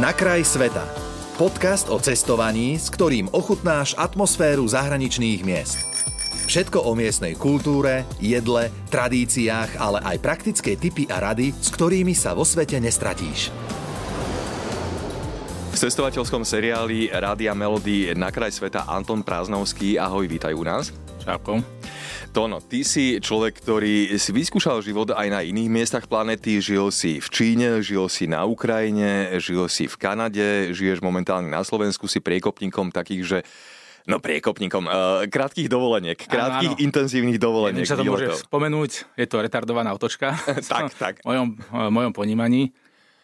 Na kraj sveta. Podcast o cestovaní, s ktorým ochutnáš atmosféru zahraničných miest. Všetko o miestnej kultúre, jedle, tradíciách, ale aj praktické tipy a rady, s ktorými sa vo svete nestratíš. V cestovateľskom seriáli Rádia Melody na kraj sveta Anton Práznovský. Ahoj, vítaj u nás. Čauko. Tono, ty si človek, ktorý si vyskúšal život aj na iných miestach planety. Žil si v Číne, žil si na Ukrajine, žil si v Kanade, žiješ momentálne na Slovensku, si priekopníkom takých, že No priekopníkom. Uh, krátkých dovoleniek, krátkých áno, intenzívnych dovoleniek. Jedným sa to môže spomenúť, je to retardovaná otočka. tak, tak. V mojom, eh, v mojom ponímaní.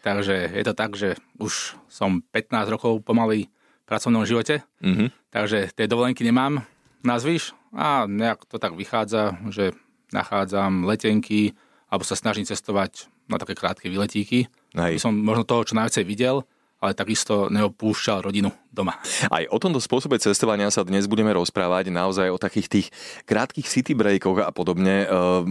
Takže je to tak, že už som 15 rokov pomaly v pracovnom živote, mm-hmm. takže tie dovolenky nemám nazvíš a nejak to tak vychádza, že nachádzam letenky alebo sa snažím cestovať na také krátke vyletíky. Hej. By som možno toho čo najviacej videl, ale takisto neopúšťal rodinu doma. Aj o tomto spôsobe cestovania sa dnes budeme rozprávať naozaj o takých tých krátkých city breakoch a podobne. Ehm,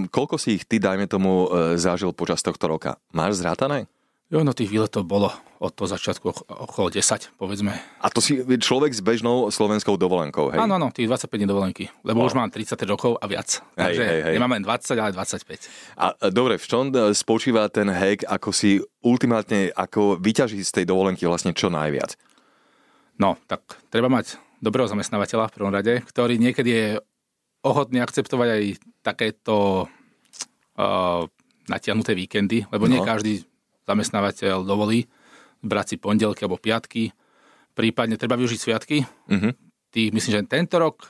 koľko si ich ty, dajme tomu, e, zažil počas tohto roka? Máš zrátané? Jo, no tých výletov bolo od toho začiatku okolo 10, povedzme. A to si človek s bežnou slovenskou dovolenkou, hej? Áno, áno, tých 25 dovolenky, lebo wow. už mám 30 rokov a viac. Hej, takže hej, hej. nemám len 20, ale 25. A e, dobre, v čom e, spočíva ten hack, ako si ultimátne, ako vyťažiť z tej dovolenky vlastne čo najviac? No, tak treba mať dobrého zamestnávateľa v prvom rade, ktorý niekedy je ochotný akceptovať aj takéto uh, natiahnuté víkendy, lebo no. nie každý zamestnávateľ dovolí brať si pondelky alebo piatky, prípadne treba využiť sviatky. Mm-hmm. Tých, myslím, že tento rok,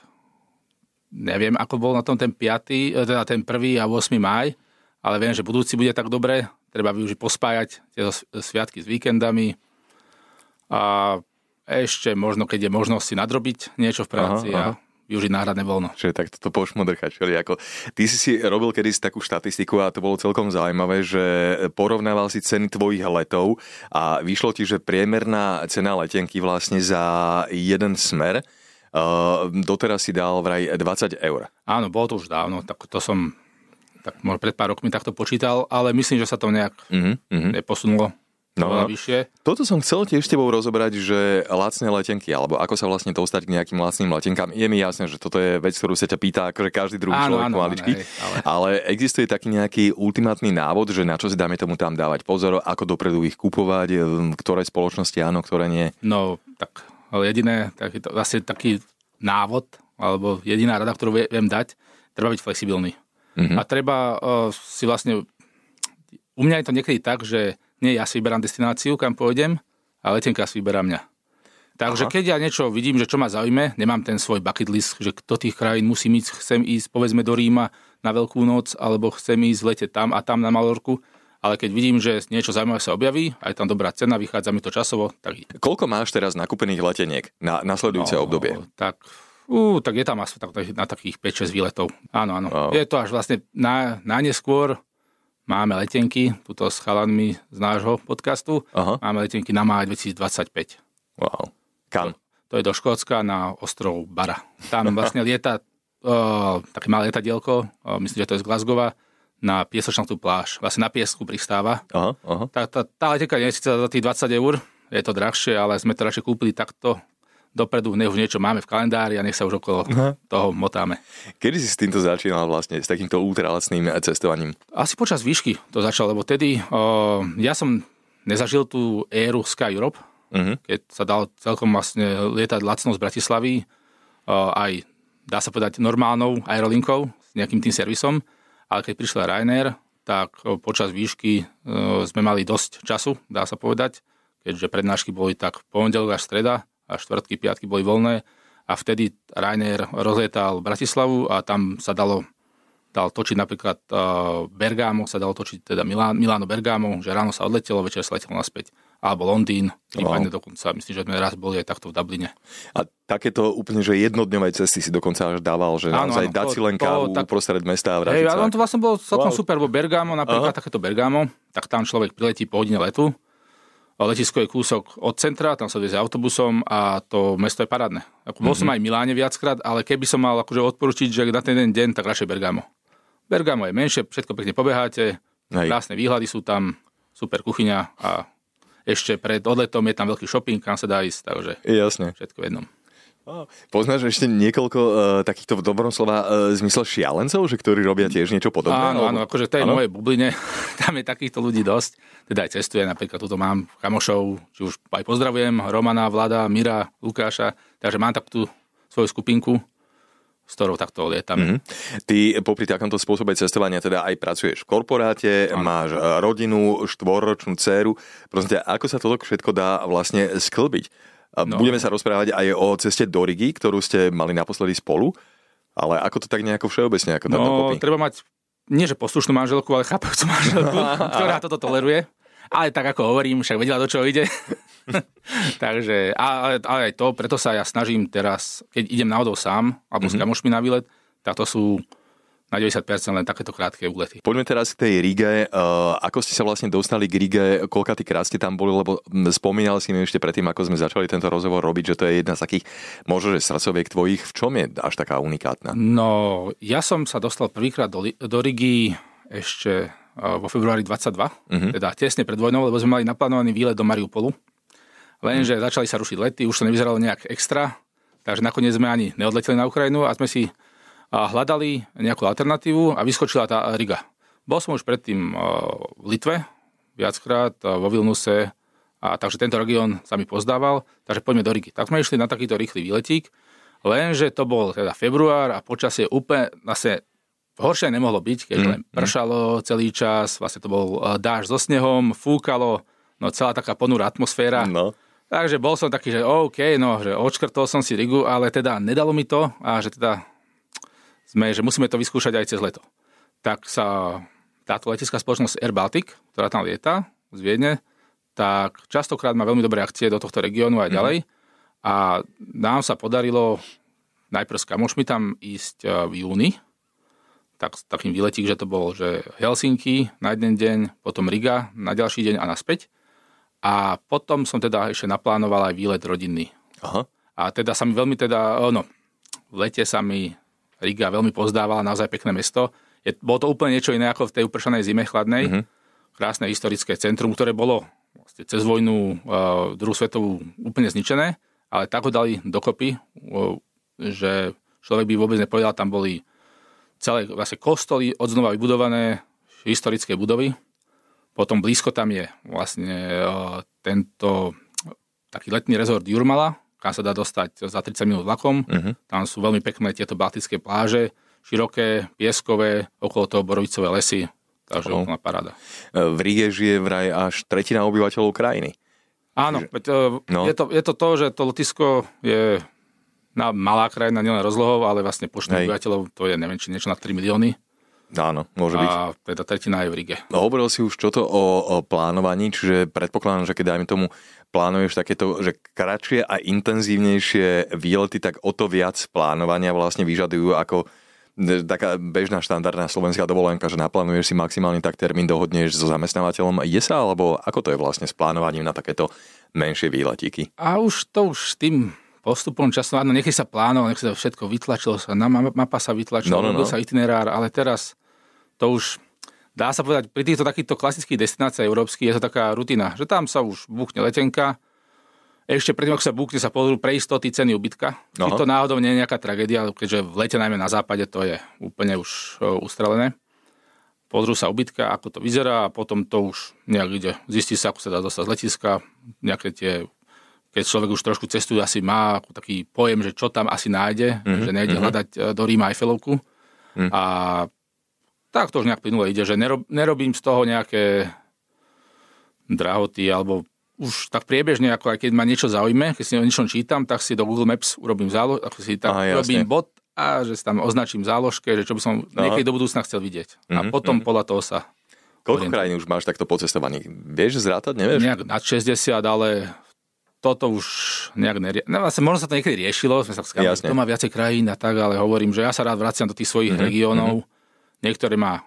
neviem, ako bol na tom ten 5., eh, teda ten 1. a 8. maj, ale viem, že budúci bude tak dobre, treba využiť pospájať tie sviatky s víkendami a ešte možno, keď je možnosť si nadrobiť niečo v práci aha, aha využiť náhradné voľno. Čiže tak toto pošmodrcha, ako. Ty si si robil kedy takú štatistiku a to bolo celkom zaujímavé, že porovnával si ceny tvojich letov a vyšlo ti, že priemerná cena letenky vlastne za jeden smer Uh, doteraz si dal vraj 20 eur. Áno, bolo to už dávno, tak to som tak možno pred pár rokmi takto počítal, ale myslím, že sa to nejak uh-huh, uh-huh. neposunulo. No, vyššie. Toto som chcel tiež s tebou rozobrať, že lacné letenky, alebo ako sa vlastne dostať k nejakým lacným letenkám. Je mi jasné, že toto je vec, ktorú sa ťa pýta akože každý druhý áno, človek áno, maličky, áno, ale... ale existuje taký nejaký ultimátny návod, že na čo si dáme tomu tam dávať pozor, ako dopredu ich kupovať, ktoré spoločnosti áno, ktoré nie. No, tak ale jediné, taký, to, vlastne taký návod, alebo jediná rada, ktorú viem dať, treba byť flexibilný. Mm-hmm. A treba uh, si vlastne... U mňa je to niekedy tak, že nie ja si vyberám destináciu, kam pôjdem, a letenka si vyberá mňa. Takže Aha. keď ja niečo vidím, že čo ma zaujme, nemám ten svoj bucket list, že kto tých krajín musím ísť, chcem ísť povedzme do Ríma na Veľkú noc, alebo chcem ísť v lete tam a tam na Malorku, ale keď vidím, že niečo zaujímavé sa objaví, aj tam dobrá cena, vychádza mi to časovo, tak ide. Koľko máš teraz nakúpených leteniek na nasledujúce no, obdobie? Tak, ú, tak je tam asi tak, na takých 5-6 výletov. Áno, áno. Oh. Je to až vlastne na, na neskôr, máme letenky, tuto s chalanmi z nášho podcastu, Aha. máme letenky na máj 2025. Wow. Kam? To, to je do Škótska na ostrov Bara. Tam vlastne lieta o, eh, také malé lietadielko, o, eh, myslím, že to je z Glasgowa, na piesočnú pláž. Vlastne na piesku pristáva. Aha, aha. Tá, tá, tá letenka nie je síce za tých 20 eur, je to drahšie, ale sme to radšej kúpili takto dopredu, nech už niečo máme v kalendári a nech sa už okolo Aha. toho motáme. Kedy si s týmto začínal vlastne, s takýmto ultralacným eh, cestovaním? Asi počas výšky to začal, lebo tedy o, eh, ja som nezažil tú éru Sky Europe, uh-huh. keď sa dal celkom vlastne lietať lacno z Bratislavy, o, eh, aj dá sa povedať normálnou aerolinkou s nejakým tým servisom, ale keď prišla Ryanair, tak počas výšky sme mali dosť času, dá sa povedať, keďže prednášky boli tak pondelok až streda a štvrtky, piatky boli voľné a vtedy Rainer rozletal Bratislavu a tam sa dalo dal točiť napríklad eh, Bergamo, sa dalo točiť teda milano Miláno Bergamo, že ráno sa odletelo, večer sa letelo naspäť. Alebo Londýn, prípadne wow. dokonca, myslím, že sme raz boli aj takto v Dubline. A takéto úplne, že jednodňové cesty si dokonca až dával, že áno, naozaj áno, dať si len kávu tak... uprostred mesta a vrátiť hej, sa. to vlastne bolo celkom wow. super, bo Bergamo, napríklad Aha. takéto Bergamo, tak tam človek priletí po hodine letu, Letisko je kúsok od centra, tam sa vezie autobusom a to mesto je parádne. Ako, bol mm-hmm. som aj v Miláne viackrát, ale keby som mal akože odporučiť, že na ten deň, tak radšej Bergamo. Bergamo je menšie, všetko pekne pobeháte, Hej. krásne výhľady sú tam, super kuchyňa a ešte pred odletom je tam veľký shopping, kam sa dá ísť, takže Jasne. všetko v jednom. Poznáš ešte niekoľko uh, takýchto v dobrom slova uh, zmysel šialencov, že ktorí robia tiež niečo podobné? Áno, alebo... áno, akože tej áno? mojej bubline, tam je takýchto ľudí dosť. Teda aj cestuje, napríklad tuto mám kamošov, či už aj pozdravujem, Romana, Vlada, Mira, Lukáša, takže mám takú svoju skupinku, s ktorou takto lietam. Mm-hmm. Ty popri takomto spôsobe cestovania teda aj pracuješ v korporáte, ano. máš e, rodinu, štvorročnú dceru. Prosím ťa, ako sa toto všetko dá vlastne sklbiť? No. Budeme sa rozprávať aj o ceste do Rigi, ktorú ste mali naposledy spolu, ale ako to tak nejako všeobecne? Ako no, treba mať nie že poslušnú manželku, ale chápajúcu manželku, ktorá toto toleruje. Ale tak ako hovorím, však vedela, do čoho ide. Takže, ale, ale aj to, preto sa ja snažím teraz, keď idem náhodou sám, alebo mm-hmm. s mhm. kamošmi na výlet, tak to sú na 90% len takéto krátke úlety. Poďme teraz k tej Rige. Eh, ako ste sa vlastne dostali k Rige? Koľka tých krát ste tam boli? Lebo hm, spomínal si mi ešte predtým, ako sme začali tento rozhovor robiť, že to je jedna z takých možno, že srdcoviek tvojich. V čom je až taká unikátna? No, ja som sa dostal prvýkrát do, do Rigi ešte eh, vo februári 22, uh-huh. Mhm. teda tesne pred vojnou, lebo sme mali naplánovaný výlet do Mariupolu. Lenže uh-huh. začali sa rušiť lety, už to nevyzeralo nejak extra, takže nakoniec sme ani neodleteli na Ukrajinu a sme si a hľadali nejakú alternatívu a vyskočila tá Riga. Bol som už predtým eh, v Litve viackrát, eh, vo Vilnuse, a takže tento región sa mi pozdával, takže poďme do rigi. Tak sme išli na takýto rýchly výletík, lenže to bol teda február a počasie úplne zase horšie nemohlo byť, keď mm, len mm. pršalo celý čas, vlastne to bol eh, dáž so snehom, fúkalo, no celá taká ponúra atmosféra. No. Takže bol som taký, že OK, no, že odškrtol som si Rigu, ale teda nedalo mi to a že teda sme, že musíme to vyskúšať aj cez leto. Tak sa táto letecká spoločnosť Air Baltic, ktorá tam lieta z Viedne, tak častokrát má veľmi dobré akcie do tohto regiónu aj mhm. ďalej. Mm. A nám sa podarilo najprv s kamošmi tam ísť e, v júni, tak s takým výletík, že to bol, že Helsinki na jeden deň, potom Riga na ďalší deň a naspäť. A potom som teda ešte naplánoval aj výlet rodinný. Aha. A teda sa mi veľmi teda, e, no, v lete sa mi Riga veľmi pozdávala, naozaj pekné mesto. Je, bolo to úplne niečo iné ako v tej upršanej zime chladnej. Mm-hmm. Krásne historické centrum, ktoré bolo vlastne cez vojnu e, druhú svetovú úplne zničené, ale tak ho dali dokopy, e, že človek by vôbec nepovedal, tam boli celé vlastne kostoly odznova vybudované, historické budovy. Potom blízko tam je vlastne e, tento taký letný rezort Jurmala, kam sa dá dostať za 30 minút vlakom. Uh-huh. Tam sú veľmi pekné tieto baltické pláže, široké, pieskové, okolo toho borovicové lesy, takže oh. úplná paráda. E, v Ríge žije vraj až tretina obyvateľov krajiny. Áno, Čiže... E, no. je, to, je to to, že to letisko je na malá krajina, nielen rozlohov, ale vlastne počtu obyvateľov, to je neviem, či niečo na 3 milióny. Áno, môže a byť. A teda tretina je v Rige. No, hovoril si už čo to o, o plánovaní, čiže predpokladám, že keď dajme tomu plánuješ takéto, že kratšie a intenzívnejšie výlety, tak o to viac plánovania vlastne vyžadujú ako e, taká bežná štandardná slovenská dovolenka, že naplánuješ si maximálne tak termín, dohodneš so zamestnávateľom. Je sa, alebo ako to je vlastne s plánovaním na takéto menšie výletíky? A už to už tým postupom času, áno, nech sa plánovalo, nech sa všetko vytlačilo, sa, na mapa sa vytlačilo, no, no, no. sa itinerár, ale teraz to už dá sa povedať, pri týchto takýchto klasických destináciách európskych je to taká rutina, že tam sa už búkne letenka, ešte predtým, ako sa búkne, sa pozrú pre istoty ceny ubytka. Či to náhodou nie je nejaká tragédia, keďže v lete najmä na západe to je úplne už e, ustrelené. Pozrú sa ubytka, ako to vyzerá a potom to už nejak ide. Zistí sa, ako sa dá dostať z letiska, nejaké tie keď človek už trošku cestuje, asi má ako taký pojem, že čo tam asi nájde, mm-hmm. že nejde mm-hmm. hľadať e, do Ríma Eiffelovku. Mm. A tak to už nejak plynule ide, že nerob, nerobím z toho nejaké drahoty alebo už tak priebežne, ako aj keď ma niečo zaujme, keď si o niečom čítam, tak si do Google Maps urobím zálož, ako si tam Aha, urobím jasne. bod a že si tam označím záložke, že čo by som Aha. niekedy do budúcna chcel vidieť. Uh-huh, a mhm, potom uh-huh. podľa toho sa... Koľko orientujem. krajín už máš takto pocestovaných? Vieš zrátať, nevieš? Nejak na 60, ale toto už nejak neria. No, vlastne, možno sa to niekedy riešilo, sme sa skávali, to má viacej krajín a tak, ale hovorím, že ja sa rád vraciam do tých svojich uh-huh, regiónov. Uh-huh. Niektoré ma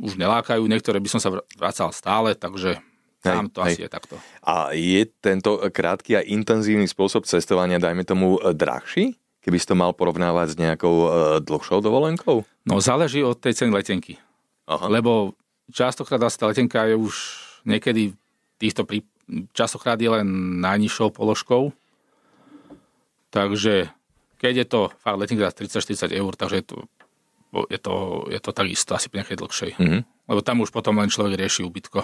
už nelákajú, niektoré by som sa vracal stále, takže Hej, Tam to hej. asi je takto. A je tento krátky a intenzívny spôsob cestovania, dajme tomu, e, drahší? Keby si to mal porovnávať s nejakou e, dlhšou dovolenkou? No záleží od tej ceny letenky. Aha. Lebo častokrát asi tá letenka je už niekedy týchto prí... častokrát je len najnižšou položkou. Takže keď je to fakt letenka za 30-40 eur, takže je to je to, je to takisto asi pri nejakej dlhšej. Mm-hmm. Lebo tam už potom len človek rieši ubytko.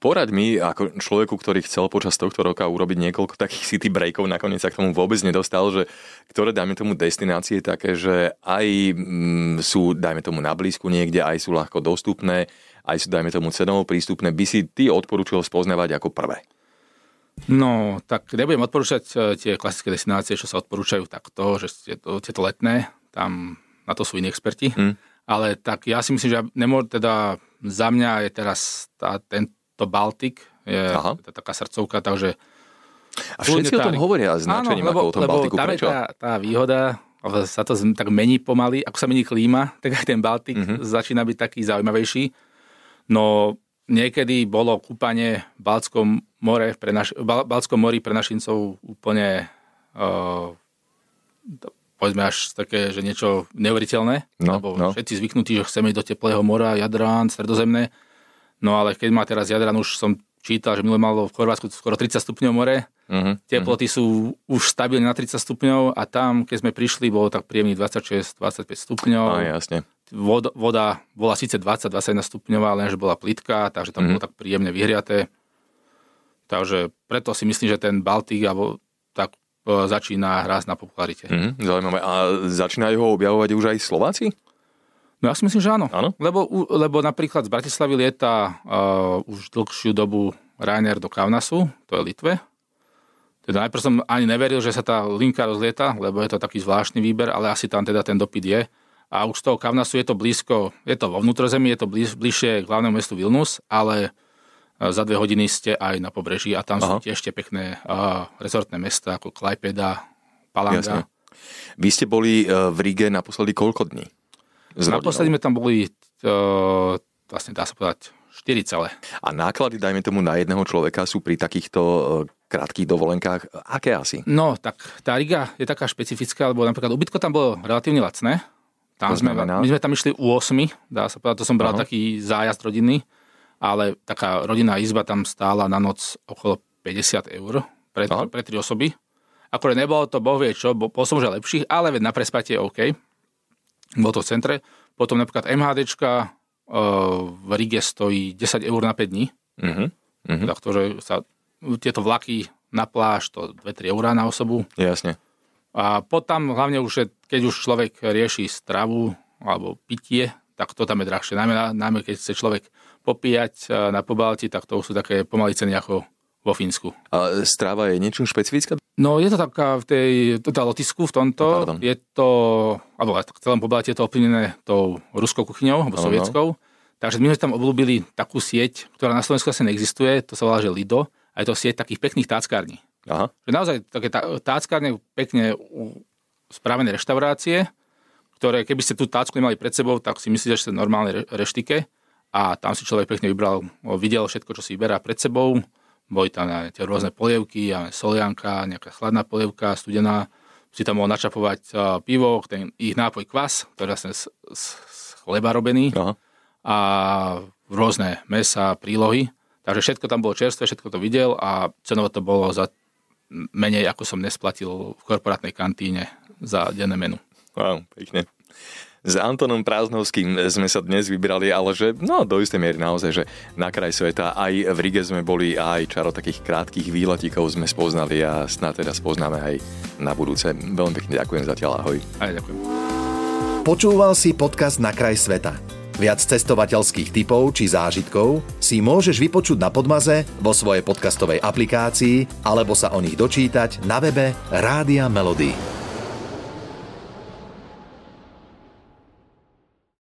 Porad mi, ako človeku, ktorý chcel počas tohto roka urobiť niekoľko takých city breakov, nakoniec sa k tomu vôbec nedostal, že ktoré, dajme tomu, destinácie také, že aj sú, dajme tomu, na blízku niekde, aj sú ľahko dostupné, aj sú, dajme tomu, cenovo prístupné, by si ty odporúčil spoznavať ako prvé? No, tak nebudem odporúčať eh, tie klasické destinácie, čo sa odporúčajú takto, že tieto letné, tam na to sú iní experti, mm. Hm. ale tak ja si myslím, že nemôžem, teda za mňa je teraz tá, tento Baltik, je Aha. Teda taká srdcovka, takže... A všetci tá, o tom hovoria s nadšením ako o tom lebo Baltiku, prečo? tá, tá výhoda, sa to tak mení pomaly, ako sa mení klíma, tak aj ten Baltik mm-hmm. začína byť taký zaujímavejší. No niekedy bolo kúpanie v Baltskom, more pre naš, Baltskom mori pre našincov úplne uh, povedzme až také, že niečo neuveriteľné, no, lebo no. všetci zvyknutí, že chceme ísť do teplého mora, Jadran, Stredozemné, no ale keď má teraz Jadran, už som čítal, že minulé malo v Chorvátsku skoro 30 stupňov more, uh-huh, teploty uh-huh. sú už stabilne na 30 stupňov a tam, keď sme prišli, bolo tak príjemných 26-25 stupňov. A jasne. Voda, voda bola síce 20-21 stupňová, lenže bola plitká, takže tam uh-huh. bolo mhm. tak príjemne vyhriaté. Takže preto si myslím, že ten Baltik alebo E, začína hrať na popularite. Mm, zaujímavé. A začínajú ho objavovať už aj Slováci? No ja si myslím, že áno. áno? Lebo, lebo napríklad z Bratislavy lieta uh, už dlhšiu dobu Ryanair do Kaunasu, to je Litve. Teda najprv som ani neveril, že sa tá linka rozlieta, lebo je to taký zvláštny výber, ale asi tam teda ten dopyt je. A už z toho Kavnasu je to blízko, je to vo vnútrozemí, je to blíž, bližšie k hlavnému mestu Vilnus, ale za dve hodiny ste aj na pobreží a tam Aha. sú tiež ešte pekné rezortné mesta ako Klaipeda, Palanga. Jasne. Vy ste boli e, v Ríge naposledy koľko dní? Naposledy sme tam boli to, e, vlastne dá sa povedať 4 celé. A náklady, dajme tomu, na jedného človeka sú pri takýchto e, krátkých dovolenkách, aké asi? No, tak tá Riga je taká špecifická, lebo napríklad ubytko tam bolo relatívne lacné. Tam sme, my sme tam išli u 8, dá sa povedať, to som bral Aha. taký zájazd rodinný ale taká rodinná izba tam stála na noc okolo 50 eur pre, Aha. pre tri osoby. Akorát nebolo to, boh vie čo, bo, bol som už lepší, ale na prespatie OK. Bolo to v centre. Potom napríklad MHDčka e, eh, v Rige stojí 10 eur na 5 dní. Uh-huh. Uh-huh. že sa tieto vlaky na pláž, to 2-3 eurá na osobu. Jasne. A potom hlavne už, je, keď už človek rieši stravu alebo pitie, tak to tam je drahšie. Najmä, najmä keď chce človek popíjať e, na pobalti, tak to sú také pomaly ceny ako vo Fínsku. A stráva je niečím špecifická? No je to taká v tej, tá lotisku v tomto, no, je to, alebo v celom pobalti je to ovplyvnené tou ruskou kuchyňou, alebo no, sovietskou. No. Takže my sme tam obľúbili takú sieť, ktorá na Slovensku asi neexistuje, to sa volá, že Lido, a je to sieť takých pekných táckární. Aha. Že naozaj také táckárne, pekne spravené reštaurácie, ktoré keby ste tú tácku nemali pred sebou, tak si myslíte, že ste normálne reštike a tam si človek pekne vybral, videl všetko, čo si vyberá pred sebou. Boli tam aj tie rôzne polievky, aj solianka, nejaká chladná polievka, studená. Si tam mohol načapovať eh, pivo, ten ich nápoj kvas, ktorý je vlastne z, z, z chleba robený. Aha. A rôzne mesa, prílohy. Takže všetko tam bolo čerstvé, všetko to videl a cenovo to bolo za menej, ako som nesplatil v korporátnej kantíne za denné menu. Wow, pekne. S Antonom Prázdnovským sme sa dnes vybrali, ale že no, do istej miery naozaj, že na kraj sveta aj v Rige sme boli a aj čaro takých krátkých výletíkov sme spoznali a snad teda spoznáme aj na budúce. Veľmi pekne ďakujem zatiaľ, ahoj. Aj ďakujem. Počúval si podcast Na kraj sveta. Viac cestovateľských typov či zážitkov si môžeš vypočuť na Podmaze vo svojej podcastovej aplikácii alebo sa o nich dočítať na webe Rádia Melody.